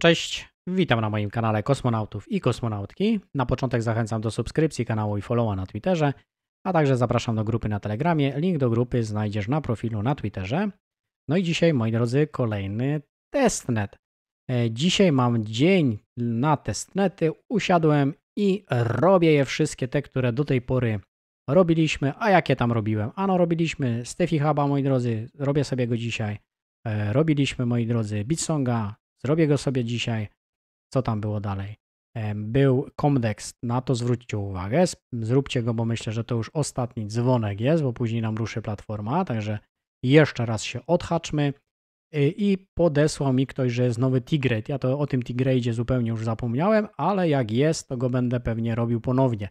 Cześć, witam na moim kanale Kosmonautów i Kosmonautki. Na początek zachęcam do subskrypcji kanału i followa na Twitterze, a także zapraszam do grupy na Telegramie. Link do grupy znajdziesz na profilu na Twitterze. No i dzisiaj, moi drodzy, kolejny testnet. E, dzisiaj mam dzień na testnety, usiadłem i robię je wszystkie te, które do tej pory robiliśmy. A jakie tam robiłem? Ano, robiliśmy Steffi Huba, moi drodzy, robię sobie go dzisiaj. E, robiliśmy, moi drodzy, Bitsonga, Zrobię go sobie dzisiaj. Co tam było dalej? Był Comdex, na to zwróćcie uwagę. Zróbcie go, bo myślę, że to już ostatni dzwonek jest, bo później nam ruszy platforma. Także jeszcze raz się odhaczmy. Y, I podesłał mi ktoś, że jest nowy Tigrate. Ja to o tym Tigrate'zie zupełnie już zapomniałem, ale jak jest, to go będę pewnie robił ponownie.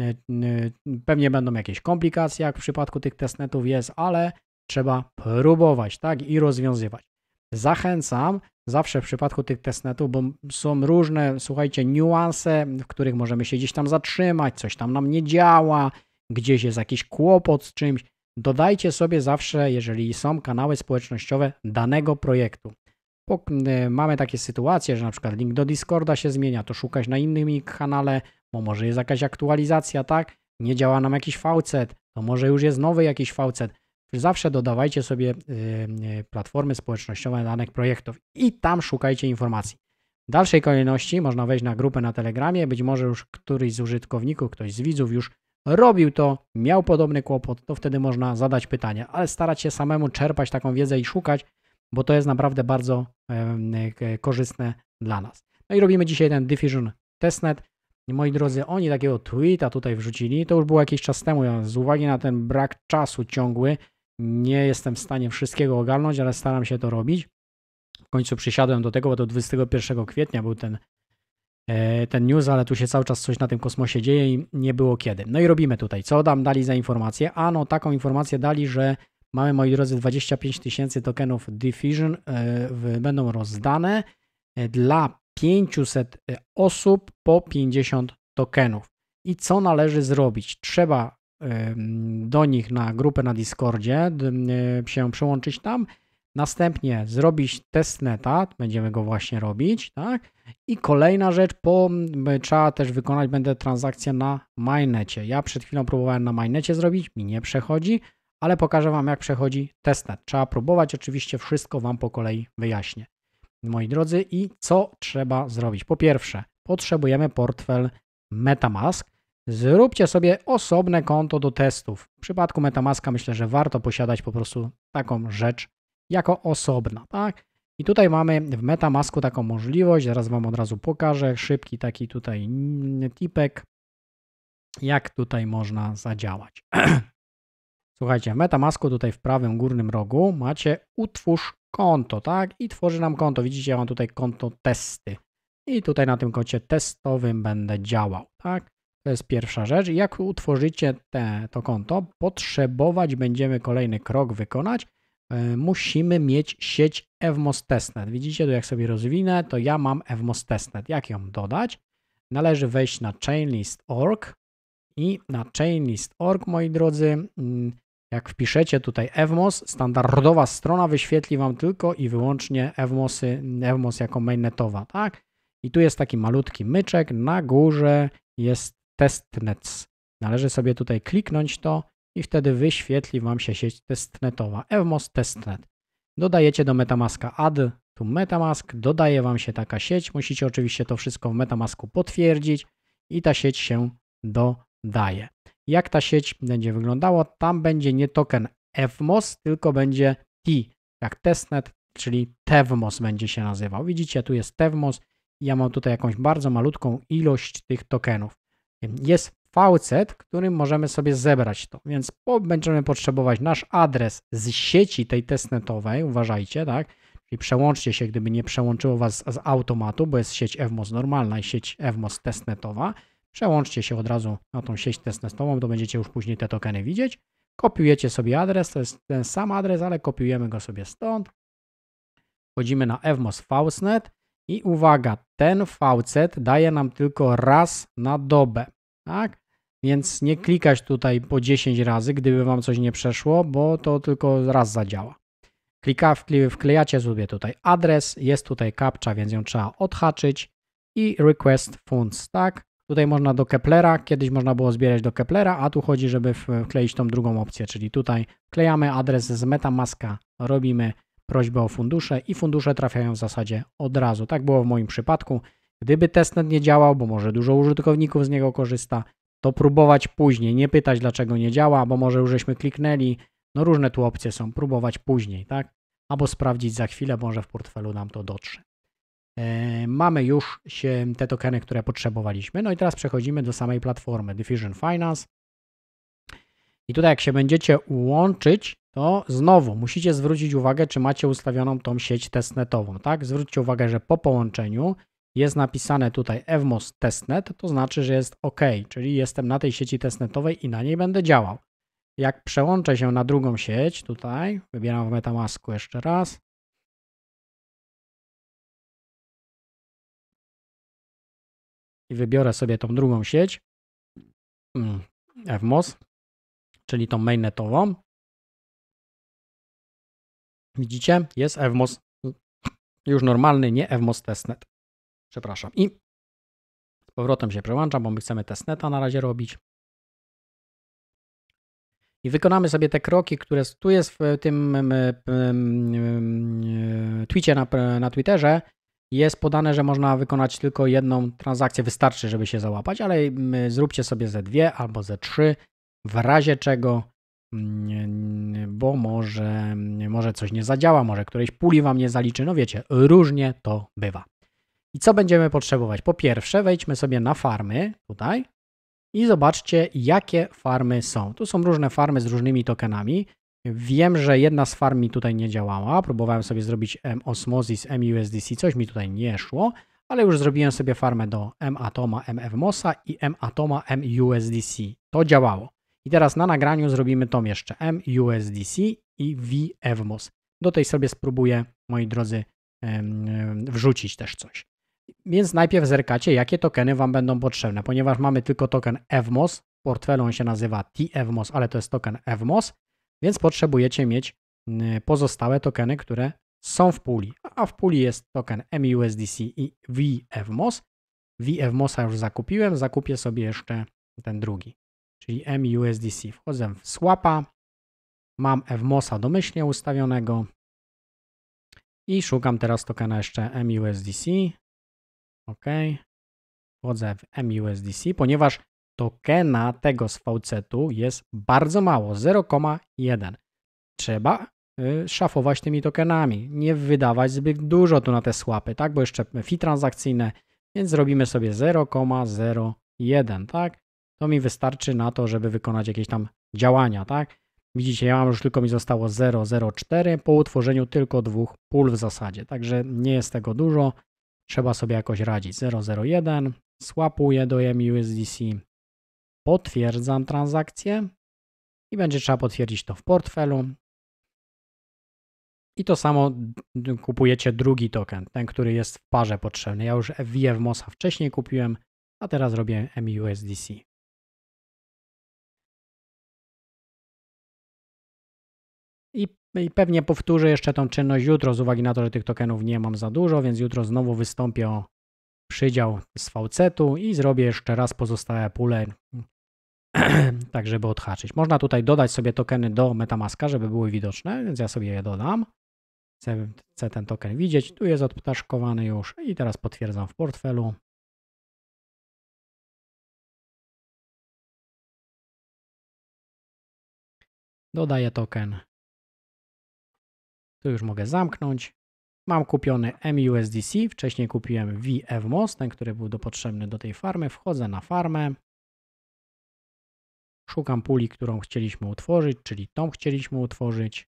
Y, y, pewnie będą jakieś komplikacje, jak w przypadku tych testnetów jest, ale trzeba próbować, tak, i rozwiązywać. Zachęcam zawsze w przypadku tych testnetów, bo są różne, słuchajcie, niuanse, w których możemy się gdzieś tam zatrzymać, coś tam nam nie działa, gdzieś jest jakiś kłopot z czymś. Dodajcie sobie zawsze, jeżeli są kanały społecznościowe danego projektu. Bo e, mamy takie sytuacje, że na przykład link do Discorda się zmienia, to szukać na innym kanale, bo może jest jakaś aktualizacja, tak? Nie działa nam jakiś VC, to może już jest nowy jakiś VC zawsze dodawajcie sobie y, y, platformy społecznościowe danych projektów i tam szukajcie informacji. W dalszej kolejności można wejść na grupę na Telegramie, być może już któryś z użytkowników, ktoś z widzów już robił to, miał podobny kłopot, to wtedy można zadać pytania, ale starać się samemu czerpać taką wiedzę i szukać, bo to jest naprawdę bardzo y, korzystne dla nas. No i robimy dzisiaj ten Diffusion Testnet. Moi drodzy, oni takiego tweeta tutaj wrzucili, to już było jakiś czas temu, z uwagi na ten brak czasu ciągły, nie jestem w stanie wszystkiego ogarnąć, ale staram się to robić. W końcu przysiadłem do tego, bo do 21 kwietnia był ten, e, ten news, ale tu się cały czas coś na tym kosmosie dzieje i nie było kiedy. No i robimy tutaj. Co dam, dali za informację? Ano taką informację dali, że mamy, moi drodzy, 25 tysięcy tokenów Diffusion, e, będą rozdane e, dla 500 osób po 50 tokenów. I co należy zrobić? Trzeba do nich na grupę na Discordzie, e, się przyłączyć tam, następnie zrobić testnet, będziemy go właśnie robić, tak? I kolejna rzecz, po, trzeba też wykonać będę transakcję na mainnecie. Ja przed chwilą próbowałem na mainnecie zrobić, mi nie przechodzi, ale pokażę Wam jak przechodzi testnet. Trzeba próbować, oczywiście wszystko Wam po kolei wyjaśnię. Moi drodzy, i co trzeba zrobić? Po pierwsze, potrzebujemy portfel MetaMask, Zróbcie sobie osobne konto do testów. W przypadku MetaMaska myślę, że warto posiadać po prostu taką rzecz jako osobna, tak? I tutaj mamy w MetaMasku taką możliwość, zaraz Wam od razu pokażę, szybki taki tutaj tipek, jak tutaj można zadziałać. Słuchajcie, w MetaMasku tutaj w prawym górnym rogu macie utwórz konto, tak? I tworzy nam konto. Widzicie, ja mam tutaj konto testy. I tutaj na tym koncie testowym będę działał, tak? To jest pierwsza rzecz. Jak utworzycie te, to konto, potrzebować będziemy kolejny krok wykonać. E, musimy mieć sieć EVMOS Testnet. Widzicie tu, jak sobie rozwinę, to ja mam EVMOS Testnet. Jak ją dodać? Należy wejść na chainlist.org i na chainlist.org, moi drodzy, mm, jak wpiszecie tutaj EVMOS, standardowa strona wyświetli Wam tylko i wyłącznie EVMOSy, EVMOS jako mainnetowa, tak? I tu jest taki malutki myczek, na górze jest testnets. Należy sobie tutaj kliknąć to i wtedy wyświetli Wam się sieć testnetowa, EVMOS testnet. Dodajecie do Metamaska add tu Metamask, dodaje Wam się taka sieć, musicie oczywiście to wszystko w Metamasku potwierdzić i ta sieć się dodaje. Jak ta sieć będzie wyglądała? Tam będzie nie token EVMOS, tylko będzie T, jak testnet, czyli TEVMOS będzie się nazywał. Widzicie, tu jest TEVMOS ja mam tutaj jakąś bardzo malutką ilość tych tokenów jest faucet, którym możemy sobie zebrać to. Więc po, będziemy potrzebować nasz adres z sieci tej testnetowej, uważajcie, tak? Czyli przełączcie się, gdyby nie przełączyło Was z, automatu, bo jest sieć EVMOS normalna i sieć EVMOS testnetowa. Przełączcie się od razu na tą sieć testnetową, to będziecie już później te tokeny widzieć. Kopiujecie sobie adres, to jest ten sam adres, ale kopiujemy go sobie stąd. Wchodzimy na EVMOS Faustnet i uwaga, ten facet daje nam tylko raz na dobę, tak? Więc nie mhm. klikać tutaj po 10 razy, gdyby Wam coś nie przeszło, bo to tylko raz zadziała. Klika, wklejacie sobie tutaj adres, jest tutaj kapcza, więc ją trzeba odhaczyć i request funds, tak? Tutaj można do Keplera, kiedyś można było zbierać do Keplera, a tu chodzi, żeby wkleić tą drugą opcję, czyli tutaj wklejamy adres z Metamaska, robimy prośbę o fundusze i fundusze trafiają w zasadzie od razu. Tak było w moim przypadku. Gdyby testnet nie działał, bo może dużo użytkowników z niego korzysta, to próbować później, nie pytać dlaczego nie działa, bo może już żeśmy kliknęli. No różne tu opcje są, próbować później, tak? Albo sprawdzić za chwilę, może w portfelu nam to dotrze. E, mamy już się te tokeny, które potrzebowaliśmy. No i teraz przechodzimy do samej platformy Diffusion Finance. I tutaj jak się będziecie łączyć, to znowu musicie zwrócić uwagę, czy macie ustawioną tą sieć testnetową, tak? Zwróćcie uwagę, że po połączeniu jest napisane tutaj EVMOS testnet, to znaczy, że jest OK, czyli jestem na tej sieci testnetowej i na niej będę działał. Jak przełączę się na drugą sieć, tutaj, wybieram w Metamasku jeszcze raz, i wybiorę sobie tą drugą sieć, hmm, FMOS, czyli tą mainnetową. Widzicie? Jest EVMOS już normalny, nie EVMOS testnet. Przepraszam. I z powrotem się przełączam, bo my chcemy testneta na razie robić. I wykonamy sobie te kroki, które tu jest w tym tweetie na, na Twitterze. Jest podane, że można wykonać tylko jedną transakcję, wystarczy, żeby się załapać, ale zróbcie sobie ze dwie albo ze trzy w razie czego, mm, mm, bo może, mm, może coś nie zadziała, może którejś puli Wam nie zaliczy. No wiecie, różnie to bywa. I co będziemy potrzebować? Po pierwsze, wejdźmy sobie na farmy tutaj i zobaczcie, jakie farmy są. Tu są różne farmy z różnymi tokenami. Wiem, że jedna z farm mi tutaj nie działała. Próbowałem sobie zrobić M Osmosis, MUSDC, coś mi tutaj nie szło, ale już zrobiłem sobie farmę do M Atoma, MFMOSa i M Atoma, MUSDC. To działało. I teraz na nagraniu zrobimy tą jeszcze MUSDC i VEVMOS. Do tej sobie spróbuję, moi drodzy, wrzucić też coś. Więc najpierw zerkacie, jakie tokeny Wam będą potrzebne, ponieważ mamy tylko token EVMOS, w portfelu on się nazywa TEVMOS, ale to jest token EVMOS, więc potrzebujecie mieć mm, pozostałe tokeny, które są w puli, a w puli jest token MUSDC i VEVMOS. VEVMOSa już zakupiłem, zakupię sobie jeszcze ten drugi czyli MUSDC. Wchodzę w swapa, mam FMOSa domyślnie ustawionego i szukam teraz tokena jeszcze MUSDC. OK. Wchodzę w MUSDC, ponieważ tokena tego z VC-tu jest bardzo mało, 0,1. Trzeba y, szafować tymi tokenami, nie wydawać zbyt dużo tu na te słapy, tak, bo jeszcze fi transakcyjne, więc zrobimy sobie 0,01, tak, to mi wystarczy na to, żeby wykonać jakieś tam działania, tak? Widzicie, ja mam już tylko mi zostało 0,04 po utworzeniu tylko dwóch pól w zasadzie, także nie jest tego dużo. Trzeba sobie jakoś radzić. 0,01, swapuję do MUSDC, potwierdzam transakcję i będzie trzeba potwierdzić to w portfelu. I to samo kupujecie drugi token, ten, który jest w parze potrzebny. Ja już VF a wcześniej kupiłem, a teraz robię MUSDC. No I pewnie powtórzę jeszcze tą czynność jutro z uwagi na to, że tych tokenów nie mam za dużo, więc jutro znowu wystąpię o przydział z falcetu i zrobię jeszcze raz pozostałe pule, tak żeby odhaczyć. Można tutaj dodać sobie tokeny do Metamaska, żeby były widoczne, więc ja sobie je dodam. Chcę, chcę ten token widzieć, tu jest odptaszkowany już i teraz potwierdzam w portfelu. Dodaję token tu już mogę zamknąć. Mam kupiony MUSDC, wcześniej kupiłem VFMOS, ten, który był potrzebny do tej farmy. Wchodzę na farmę. Szukam puli, którą chcieliśmy utworzyć, czyli tą chcieliśmy utworzyć.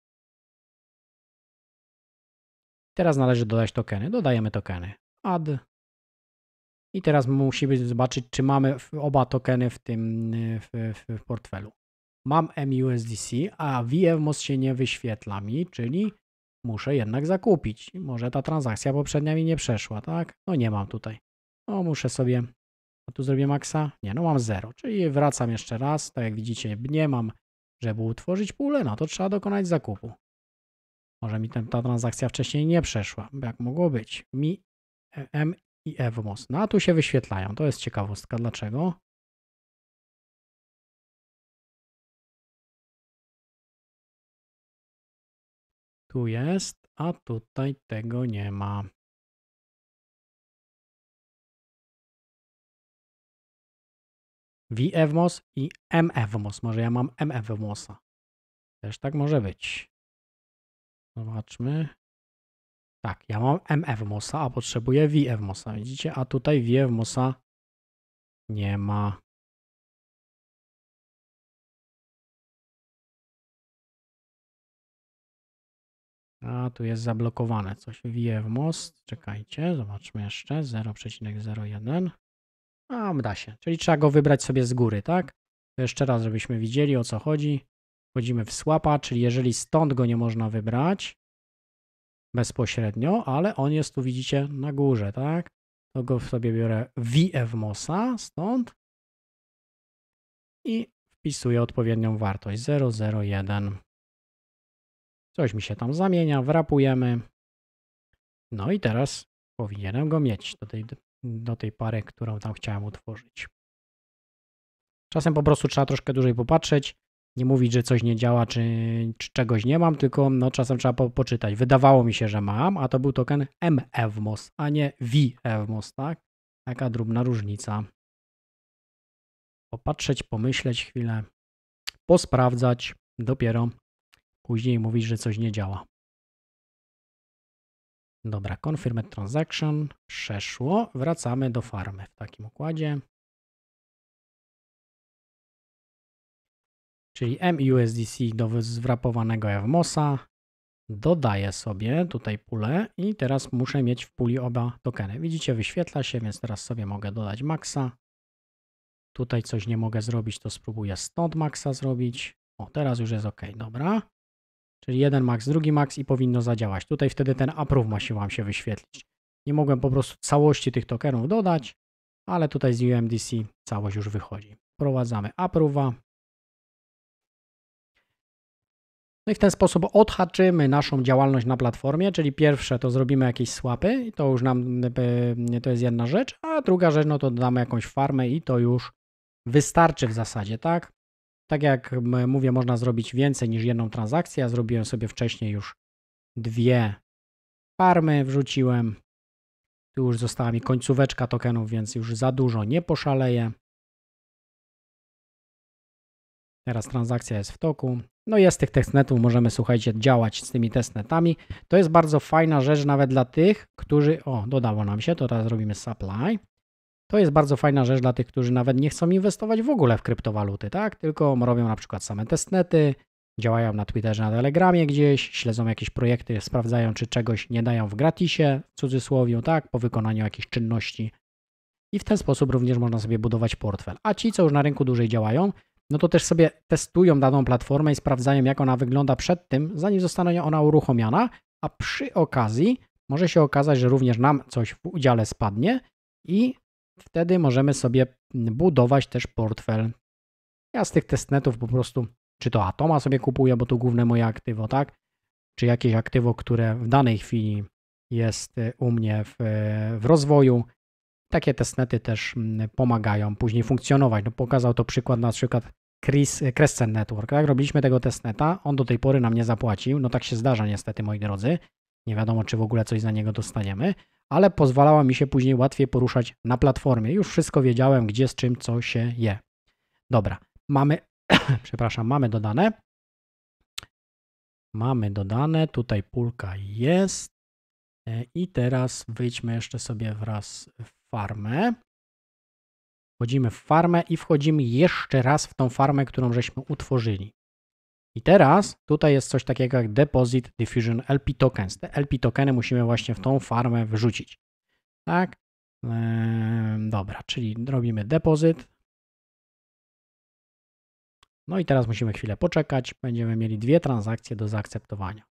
Teraz należy dodać tokeny. Dodajemy tokeny. Add. I teraz musimy zobaczyć, czy mamy oba tokeny w tym w, w, w portfelu. Mam MUSDC, a VFMOS się nie wyświetla mi, czyli Muszę jednak zakupić. Może ta transakcja poprzednia mi nie przeszła, tak? No nie mam tutaj. No muszę sobie... A tu zrobię maksa? Nie, no mam 0. Czyli wracam jeszcze raz. Tak jak widzicie, nie mam, żeby utworzyć pulę, no to trzeba dokonać zakupu. Może mi ten, ta transakcja wcześniej nie przeszła, jak mogło być. Mi, e, M i EVMOS, No a tu się wyświetlają. To jest ciekawostka. Dlaczego? Tu jest, a tutaj tego nie ma. VFMOS i MFMOS. Może ja mam MFMOSa. Też tak może być. Zobaczmy. Tak, ja mam MFMOSa, a potrzebuję VFMOSa. Widzicie? A tutaj VFMOSa nie ma. A tu jest zablokowane. Coś wije w most. Czekajcie, zobaczmy jeszcze. 0,01. A, da się. Czyli trzeba go wybrać sobie z góry, tak? jeszcze raz, żebyśmy widzieli o co chodzi. Wchodzimy w słapa, czyli jeżeli stąd go nie można wybrać bezpośrednio, ale on jest tu, widzicie, na górze, tak? To go sobie biorę VF MOSA stąd i wpisuję odpowiednią wartość 001. Coś mi się tam zamienia, wrapujemy. No i teraz powinienem go mieć do tej, do tej pary, którą tam chciałem utworzyć. Czasem po prostu trzeba troszkę dłużej popatrzeć, nie mówić, że coś nie działa, czy, czy czegoś nie mam, tylko no, czasem trzeba po, poczytać. Wydawało mi się, że mam, a to był token MEVMOS, a nie VEVMOS, tak? Taka drobna różnica. Popatrzeć, pomyśleć chwilę, posprawdzać, dopiero Później mówisz, że coś nie działa. Dobra, confirmed transaction, przeszło. Wracamy do farmy w takim układzie. Czyli MUSDC do zwrapowanego Evmosa. Dodaję sobie tutaj pulę i teraz muszę mieć w puli oba tokeny. Widzicie, wyświetla się, więc teraz sobie mogę dodać maxa. Tutaj coś nie mogę zrobić, to spróbuję stąd maxa zrobić. O, teraz już jest ok, dobra. Czyli jeden max, drugi max i powinno zadziałać. Tutaj wtedy ten approve ma się Wam się wyświetlić. Nie mogłem po prostu całości tych tokenów dodać, ale tutaj z UMDC całość już wychodzi. Wprowadzamy approve'a. No i w ten sposób odhaczymy naszą działalność na platformie, czyli pierwsze to zrobimy jakieś swapy i to już nam to jest jedna rzecz, a druga rzecz no to dodamy jakąś farmę i to już wystarczy w zasadzie, tak? Tak jak mówię, można zrobić więcej niż jedną transakcję. Ja zrobiłem sobie wcześniej już dwie farmy, wrzuciłem. Tu już została mi końcóweczka tokenów, więc już za dużo nie poszaleję. Teraz transakcja jest w toku. No jest tych testnetów, możemy słuchajcie działać z tymi testnetami. To jest bardzo fajna rzecz nawet dla tych, którzy... O, dodało nam się, to teraz robimy supply. To jest bardzo fajna rzecz dla tych, którzy nawet nie chcą inwestować w ogóle w kryptowaluty, tak? Tylko robią na przykład same testnety, działają na Twitterze, na Telegramie gdzieś, śledzą jakieś projekty, sprawdzają, czy czegoś nie dają w gratisie, w cudzysłowie, tak? Po wykonaniu jakichś czynności. I w ten sposób również można sobie budować portfel. A ci, co już na rynku dłużej działają, no to też sobie testują daną platformę i sprawdzają, jak ona wygląda przed tym, zanim zostanie ona uruchomiona, a przy okazji może się okazać, że również nam coś w udziale spadnie i wtedy możemy sobie budować też portfel. Ja z tych testnetów po prostu, czy to Atoma sobie kupuję, bo to główne moje aktywo, tak? Czy jakieś aktywo, które w danej chwili jest y, u mnie w, y, w rozwoju. Takie testnety też mm, pomagają później funkcjonować. No, pokazał to przykład na przykład Chris, y, Crescent Network. Tak? Robiliśmy tego testneta, on do tej pory nam nie zapłacił. No tak się zdarza niestety, moi drodzy. Nie wiadomo, czy w ogóle coś za niego dostaniemy, ale pozwalała mi się później łatwiej poruszać na platformie. Już wszystko wiedziałem, gdzie z czym, co się je. Dobra, mamy, przepraszam, mamy dodane. Mamy dodane, tutaj pulka jest. E, I teraz wyjdźmy jeszcze sobie wraz w farmę. Wchodzimy w farmę i wchodzimy jeszcze raz w tą farmę, którą żeśmy utworzyli. I teraz tutaj jest coś takiego jak Deposit Diffusion LP Tokens. Te LP tokeny musimy właśnie w tą farmę wrzucić. Tak? Eee, dobra, czyli robimy deposit. No i teraz musimy chwilę poczekać. Będziemy mieli dwie transakcje do zaakceptowania.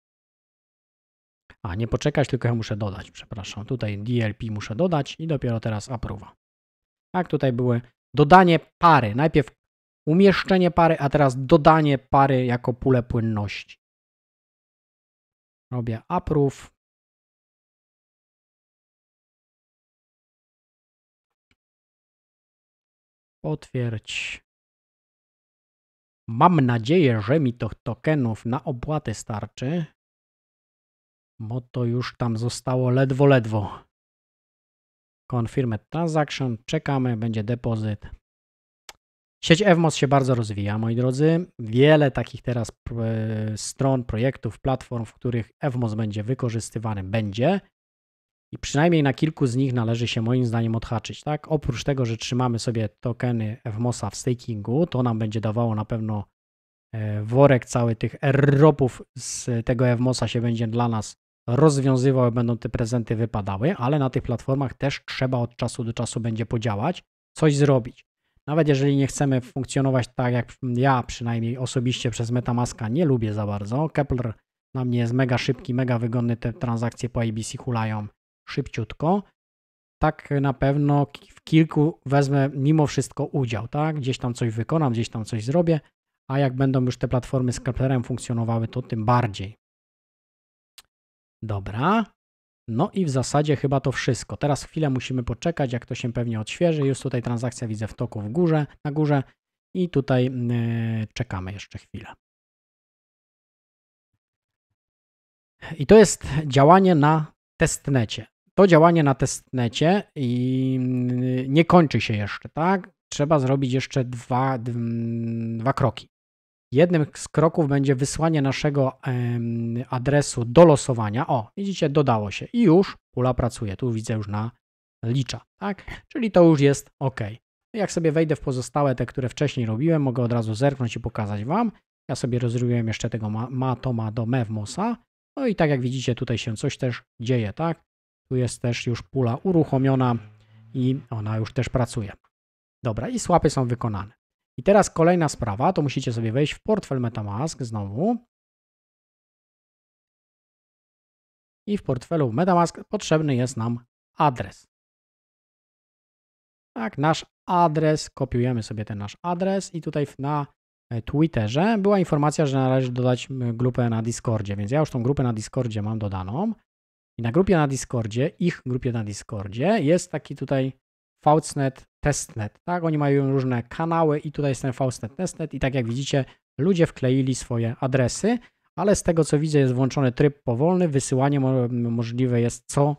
A, nie poczekać, tylko ja muszę dodać, przepraszam. Tutaj DLP muszę dodać i dopiero teraz apruwa. Tak, tutaj były dodanie pary. Najpierw umieszczenie pary, a teraz dodanie pary jako pulę płynności. Robię approve. Potwierdź. Mam nadzieję, że mi to tokenów na opłaty starczy, bo to już tam zostało ledwo, ledwo. Confirmed transaction, czekamy, będzie depozyt. Sieć Evmos się bardzo rozwija, moi drodzy. Wiele takich teraz e, stron, projektów, platform, w których Evmos będzie wykorzystywany, będzie. I przynajmniej na kilku z nich należy się moim zdaniem odhaczyć. Tak? Oprócz tego, że trzymamy sobie tokeny Evmosa w stakingu, to nam będzie dawało na pewno e, worek cały tych ropów z tego Evmosa się będzie dla nas rozwiązywał, będą te prezenty wypadały, ale na tych platformach też trzeba od czasu do czasu będzie podziałać, coś zrobić. Nawet jeżeli nie chcemy funkcjonować tak, jak ja przynajmniej osobiście przez Metamaska nie lubię za bardzo. Kepler na mnie jest mega szybki, mega wygodny, te transakcje po ABC hulają szybciutko. Tak na pewno w kilku wezmę mimo wszystko udział, tak? Gdzieś tam coś wykonam, gdzieś tam coś zrobię, a jak będą już te platformy z Keplerem funkcjonowały, to tym bardziej. Dobra, no i w zasadzie chyba to wszystko. Teraz chwilę musimy poczekać, jak to się pewnie odświeży. Już tutaj transakcja widzę w toku w górze, na górze i tutaj yy, czekamy jeszcze chwilę. I to jest działanie na testnecie. To działanie na testnecie i y, nie kończy się jeszcze, tak? Trzeba zrobić jeszcze dwa, dwa kroki. Jednym z kroków będzie wysłanie naszego adresu do losowania. O, widzicie, dodało się i już pula pracuje. Tu widzę już na licza, tak? Czyli to już jest OK. Jak sobie wejdę w pozostałe, te, które wcześniej robiłem, mogę od razu zerknąć i pokazać Wam. Ja sobie rozrobiłem jeszcze tego matoma do Mewmosa. No i tak jak widzicie, tutaj się coś też dzieje, tak? Tu jest też już pula uruchomiona i ona już też pracuje. Dobra, i słapy są wykonane. I teraz kolejna sprawa, to musicie sobie wejść w portfel MetaMask znowu. I w portfelu MetaMask potrzebny jest nam adres. Tak, nasz adres, kopiujemy sobie ten nasz adres i tutaj na e, Twitterze była informacja, że należy dodać grupę na Discordzie, więc ja już tą grupę na Discordzie mam dodaną. I na grupie na Discordzie, ich grupie na Discordzie jest taki tutaj Faucnet, Testnet, tak? Oni mają różne kanały i tutaj jest ten Faucnet, Testnet i tak jak widzicie, ludzie wkleili swoje adresy, ale z tego co widzę jest włączony tryb powolny, wysyłanie mo możliwe jest co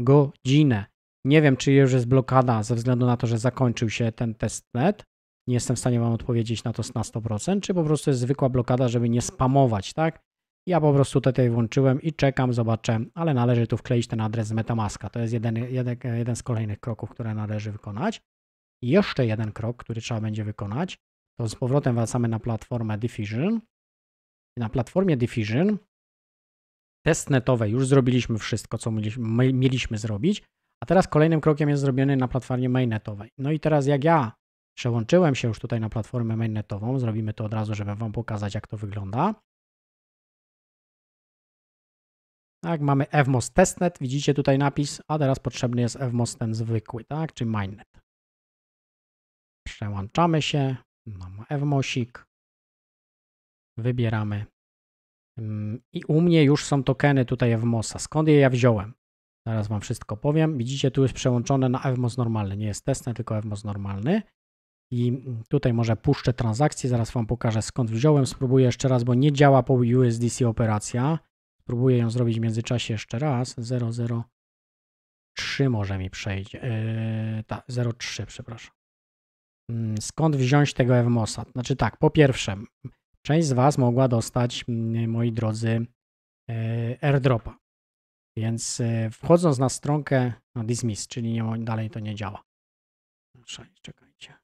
godzinę. Nie wiem, czy już jest blokada ze względu na to, że zakończył się ten testnet. Nie jestem w stanie Wam odpowiedzieć na to na 100%, czy po prostu jest zwykła blokada, żeby nie spamować, tak? Ja po prostu tutaj włączyłem i czekam, zobaczę, ale należy tu wkleić ten adres z Metamaska. To jest jeden, jeden, jeden z kolejnych kroków, które należy wykonać. I jeszcze jeden krok, który trzeba będzie wykonać, to z powrotem wracamy na platformę Diffusion. Na platformie Diffusion testnetowe już zrobiliśmy wszystko, co mieliśmy, mieliśmy zrobić, a teraz kolejnym krokiem jest zrobiony na platformie mainnetowej. No i teraz jak ja przełączyłem się już tutaj na platformę mainnetową, zrobimy to od razu, żeby Wam pokazać, jak to wygląda. Tak, mamy FMOS testnet, widzicie tutaj napis, a teraz potrzebny jest FMOS ten zwykły, tak, czy mainnet. Przełączamy się, mam FMOSik, wybieramy. Mm, I u mnie już są tokeny tutaj FMOSa. Skąd je ja wziąłem? Zaraz Wam wszystko powiem. Widzicie, tu jest przełączone na FMOS normalny. Nie jest testnet, tylko FMOS normalny. I tutaj może puszczę transakcję, zaraz Wam pokażę skąd wziąłem. Spróbuję jeszcze raz, bo nie działa po USDC operacja. Spróbuję ją zrobić w międzyczasie jeszcze raz. 003 może mi przejść. Yy, tak, 03, przepraszam. Mm, skąd wziąć tego Evmosa? Znaczy tak, po pierwsze, część z Was mogła dostać, mm, moi drodzy, yy, airdropa. Więc yy, wchodząc na stronkę no, dismiss, czyli nie, dalej to nie działa. Czekajcie.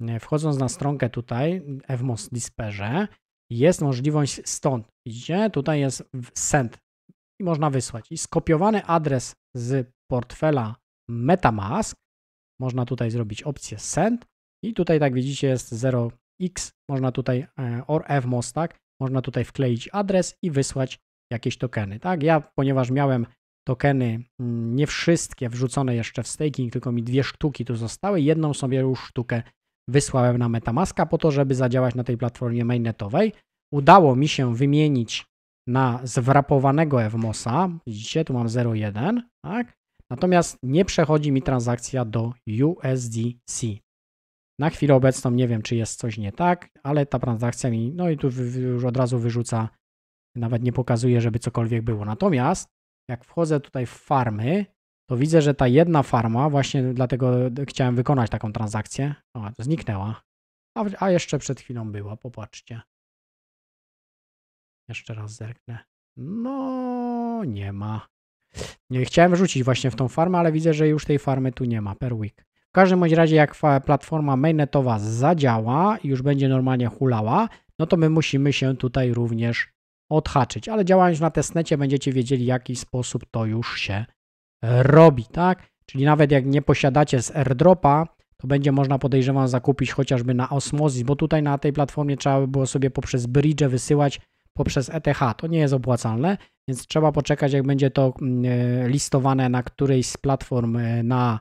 Yy, wchodząc na stronkę tutaj, Evmos Disperze, jest możliwość stąd. Widzicie, tutaj jest send i można wysłać. I skopiowany adres z portfela MetaMask, można tutaj zrobić opcję send i tutaj tak widzicie jest 0x, można tutaj e, or fmos, tak, można tutaj wkleić adres i wysłać jakieś tokeny, tak. Ja, ponieważ miałem tokeny, mm, nie wszystkie wrzucone jeszcze w staking, tylko mi dwie sztuki tu zostały, jedną sobie już sztukę wysłałem na Metamaska po to, żeby zadziałać na tej platformie mainnetowej. Udało mi się wymienić na zwrapowanego Evmosa. Widzicie, tu mam 0,1, tak? Natomiast nie przechodzi mi transakcja do USDC. Na chwilę obecną nie wiem, czy jest coś nie tak, ale ta transakcja mi, no i tu już od razu wyrzuca, nawet nie pokazuje, żeby cokolwiek było. Natomiast jak wchodzę tutaj w farmy, to widzę, że ta jedna farma, właśnie dlatego chciałem wykonać taką transakcję, o, zniknęła, a, a jeszcze przed chwilą była, popatrzcie. Jeszcze raz zerknę. No, nie ma. Nie, chciałem wrzucić właśnie w tą farmę, ale widzę, że już tej farmy tu nie ma per week. W każdym bądź razie, jak platforma mainnetowa zadziała i już będzie normalnie hulała, no to my musimy się tutaj również odhaczyć. Ale działając na testnecie będziecie wiedzieli, w jaki sposób to już się robi, tak? Czyli nawet jak nie posiadacie z airdropa, to będzie można podejrzewam zakupić chociażby na Osmosis, bo tutaj na tej platformie trzeba by było sobie poprzez bridge wysyłać poprzez ETH. To nie jest opłacalne, więc trzeba poczekać, jak będzie to mm, e, listowane na którejś z platform e, na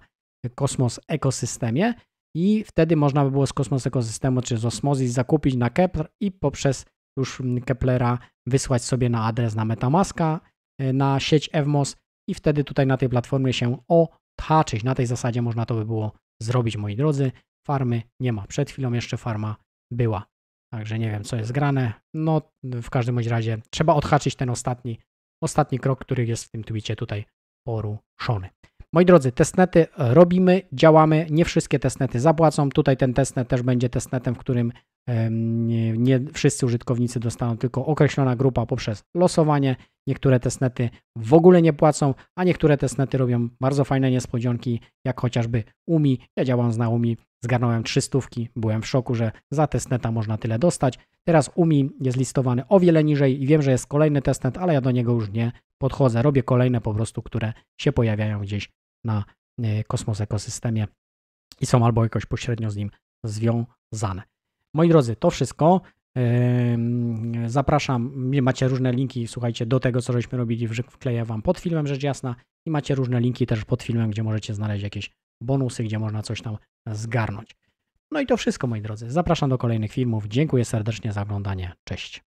Kosmos ekosystemie i wtedy można by było z Kosmos ekosystemu czy z Osmosis zakupić na Kepler i poprzez już mm, Keplera wysłać sobie na adres na Metamaska, e, na sieć Evmos i wtedy tutaj na tej platformie się otaczyć. Na tej zasadzie można to by było zrobić, moi drodzy. Farmy nie ma. Przed chwilą jeszcze farma była. Także nie wiem, co jest grane. No, w każdym bądź razie trzeba odhaczyć ten ostatni, ostatni krok, który jest w tym tweetie tutaj poruszony. Moi drodzy, testnety robimy, działamy. Nie wszystkie testnety zapłacą. Tutaj ten testnet też będzie testnetem, w którym nie, nie wszyscy użytkownicy dostaną, tylko określona grupa poprzez losowanie. Niektóre testnety w ogóle nie płacą, a niektóre testnety robią bardzo fajne niespodzianki, jak chociażby UMI. Ja działam z Naumi, zgarnąłem 300, byłem w szoku, że za testneta można tyle dostać. Teraz UMI jest listowany o wiele niżej i wiem, że jest kolejny testnet, ale ja do niego już nie podchodzę. Robię kolejne po prostu, które się pojawiają gdzieś na e, kosmos ekosystemie i są albo jakoś pośrednio z nim związane. Moi drodzy, to wszystko. Zapraszam, macie różne linki, słuchajcie, do tego, co żeśmy robili, wkleję Wam pod filmem, rzecz jasna, i macie różne linki też pod filmem, gdzie możecie znaleźć jakieś bonusy, gdzie można coś tam zgarnąć. No i to wszystko, moi drodzy. Zapraszam do kolejnych filmów. Dziękuję serdecznie za oglądanie. Cześć.